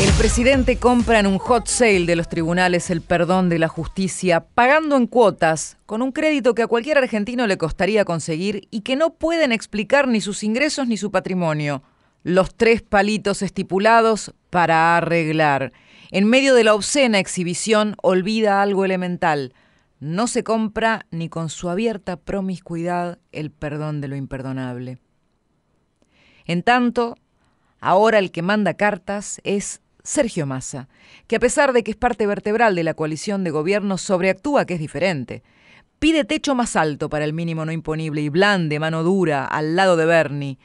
El presidente compra en un hot sale de los tribunales el perdón de la justicia, pagando en cuotas, con un crédito que a cualquier argentino le costaría conseguir y que no pueden explicar ni sus ingresos ni su patrimonio. Los tres palitos estipulados para arreglar. En medio de la obscena exhibición olvida algo elemental. No se compra ni con su abierta promiscuidad el perdón de lo imperdonable. En tanto, ahora el que manda cartas es Sergio Massa, que a pesar de que es parte vertebral de la coalición de gobierno, sobreactúa que es diferente. Pide techo más alto para el mínimo no imponible y blande, mano dura, al lado de Bernie.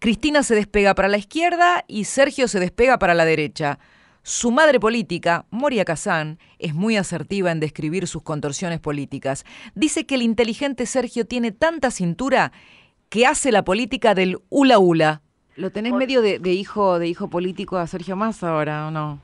Cristina se despega para la izquierda y Sergio se despega para la derecha. Su madre política, Moria Kazán, es muy asertiva en describir sus contorsiones políticas. Dice que el inteligente Sergio tiene tanta cintura que hace la política del hula hula. ¿Lo tenés medio de, hijo de hijo político a Sergio Massa ahora o no?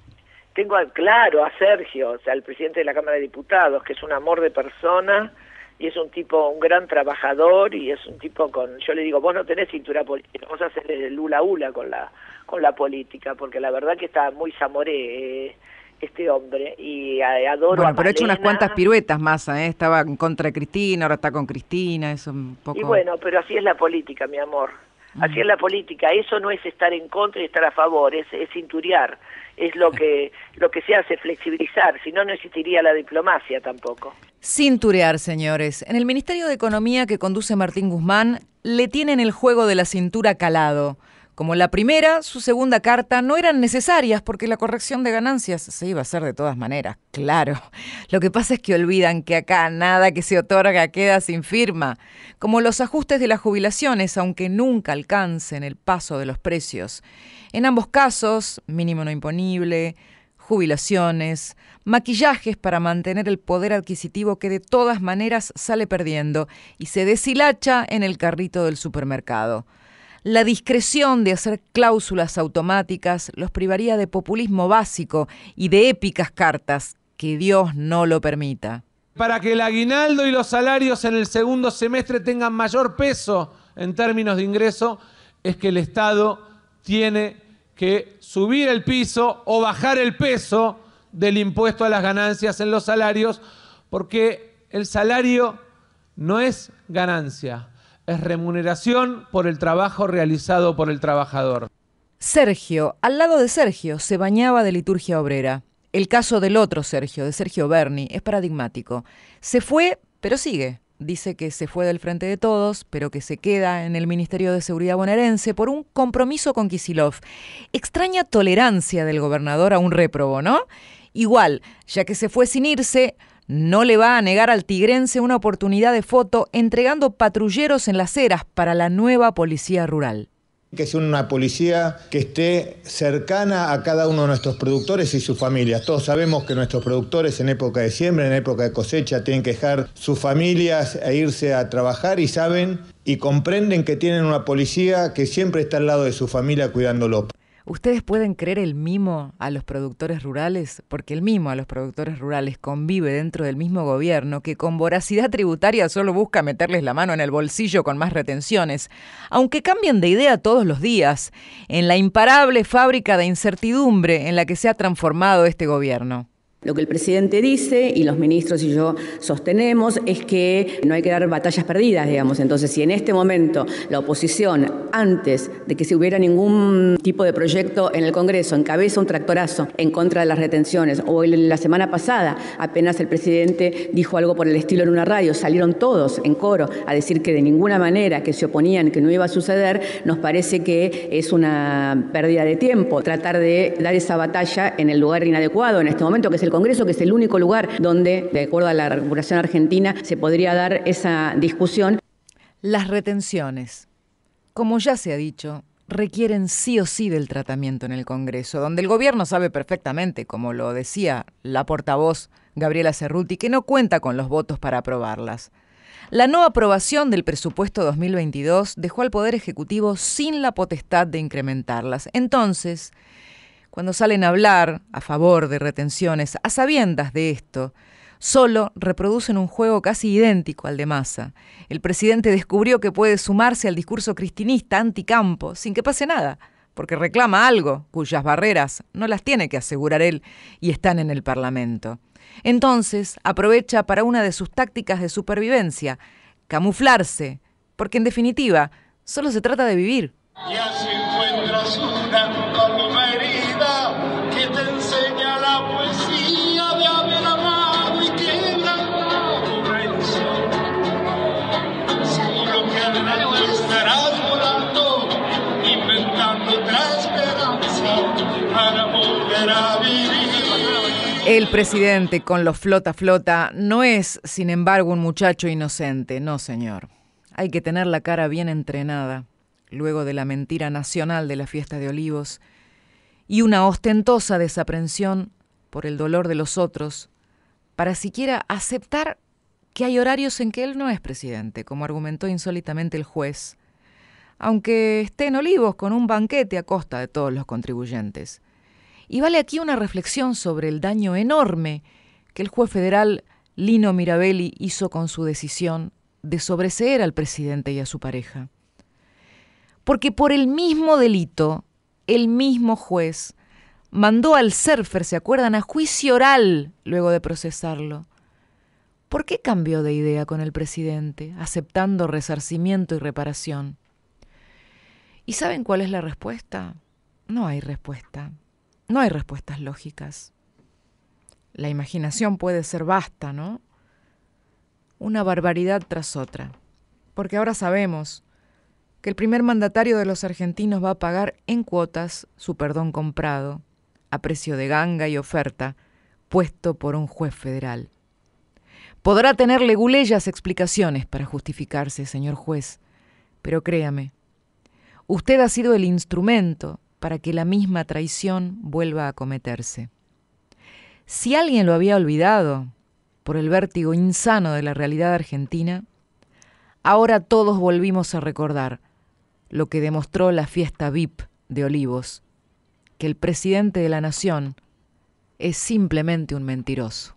Tengo claro a Sergio, o sea, al presidente de la Cámara de Diputados, que es un amor de persona y es un tipo, un gran trabajador y es un tipo con, yo le digo, vos no tenés cintura política, vos haces el hula hula con la, con la política, porque la verdad que está muy zamoré eh, este hombre y adoro Bueno, pero ha hecho unas cuantas piruetas más, ¿eh? estaba contra Cristina, ahora está con Cristina, eso un poco... Y bueno, pero así es la política, mi amor. Así es la política, eso no es estar en contra y estar a favor, es, es lo que, lo que se hace, flexibilizar, si no, no existiría la diplomacia tampoco. Cinturear, señores. En el Ministerio de Economía que conduce Martín Guzmán, le tienen el juego de la cintura calado. Como la primera, su segunda carta no eran necesarias porque la corrección de ganancias se iba a hacer de todas maneras, claro. Lo que pasa es que olvidan que acá nada que se otorga queda sin firma, como los ajustes de las jubilaciones, aunque nunca alcancen el paso de los precios. En ambos casos, mínimo no imponible, jubilaciones, maquillajes para mantener el poder adquisitivo que de todas maneras sale perdiendo y se deshilacha en el carrito del supermercado. La discreción de hacer cláusulas automáticas los privaría de populismo básico y de épicas cartas, que Dios no lo permita. Para que el aguinaldo y los salarios en el segundo semestre tengan mayor peso en términos de ingreso, es que el Estado tiene que subir el piso o bajar el peso del impuesto a las ganancias en los salarios, porque el salario no es ganancia, es remuneración por el trabajo realizado por el trabajador. Sergio, al lado de Sergio, se bañaba de liturgia obrera. El caso del otro Sergio, de Sergio Berni, es paradigmático. Se fue, pero sigue. Dice que se fue del frente de todos, pero que se queda en el Ministerio de Seguridad bonaerense por un compromiso con Kisilov. Extraña tolerancia del gobernador a un réprobo, ¿no? Igual, ya que se fue sin irse, no le va a negar al tigrense una oportunidad de foto entregando patrulleros en las eras para la nueva policía rural que es una policía que esté cercana a cada uno de nuestros productores y sus familias. Todos sabemos que nuestros productores en época de siembra, en época de cosecha, tienen que dejar sus familias e irse a trabajar y saben y comprenden que tienen una policía que siempre está al lado de su familia cuidándolo. ¿Ustedes pueden creer el mimo a los productores rurales? Porque el mimo a los productores rurales convive dentro del mismo gobierno que con voracidad tributaria solo busca meterles la mano en el bolsillo con más retenciones. Aunque cambien de idea todos los días, en la imparable fábrica de incertidumbre en la que se ha transformado este gobierno. Lo que el presidente dice y los ministros y yo sostenemos es que no hay que dar batallas perdidas, digamos. Entonces, si en este momento la oposición, antes de que se hubiera ningún tipo de proyecto en el Congreso, encabeza un tractorazo en contra de las retenciones, o la semana pasada apenas el presidente dijo algo por el estilo en una radio, salieron todos en coro a decir que de ninguna manera, que se oponían, que no iba a suceder, nos parece que es una pérdida de tiempo tratar de dar esa batalla en el lugar inadecuado en este momento, que es el Congreso, que es el único lugar donde, de acuerdo a la regulación argentina, se podría dar esa discusión. Las retenciones. Como ya se ha dicho, requieren sí o sí del tratamiento en el Congreso, donde el gobierno sabe perfectamente, como lo decía la portavoz Gabriela Cerruti, que no cuenta con los votos para aprobarlas. La no aprobación del presupuesto 2022 dejó al Poder Ejecutivo sin la potestad de incrementarlas. Entonces, cuando salen a hablar a favor de retenciones, a sabiendas de esto, solo reproducen un juego casi idéntico al de Massa. El presidente descubrió que puede sumarse al discurso cristinista anticampo sin que pase nada, porque reclama algo cuyas barreras no las tiene que asegurar él y están en el Parlamento. Entonces aprovecha para una de sus tácticas de supervivencia, camuflarse, porque en definitiva solo se trata de vivir. Ya se encuentra El presidente con los flota flota no es, sin embargo, un muchacho inocente, no señor. Hay que tener la cara bien entrenada, luego de la mentira nacional de la fiesta de olivos, y una ostentosa desaprensión por el dolor de los otros, para siquiera aceptar que hay horarios en que él no es presidente, como argumentó insólitamente el juez, aunque esté en Olivos con un banquete a costa de todos los contribuyentes. Y vale aquí una reflexión sobre el daño enorme que el juez federal Lino Mirabelli hizo con su decisión de sobreseer al presidente y a su pareja. Porque por el mismo delito, el mismo juez mandó al surfer, ¿se acuerdan?, a juicio oral luego de procesarlo. ¿Por qué cambió de idea con el presidente, aceptando resarcimiento y reparación? ¿Y saben cuál es la respuesta? No hay respuesta no hay respuestas lógicas. La imaginación puede ser vasta, ¿no? Una barbaridad tras otra. Porque ahora sabemos que el primer mandatario de los argentinos va a pagar en cuotas su perdón comprado, a precio de ganga y oferta, puesto por un juez federal. Podrá tener leguleyas explicaciones para justificarse, señor juez, pero créame, usted ha sido el instrumento para que la misma traición vuelva a cometerse. Si alguien lo había olvidado por el vértigo insano de la realidad argentina, ahora todos volvimos a recordar lo que demostró la fiesta VIP de Olivos, que el presidente de la Nación es simplemente un mentiroso.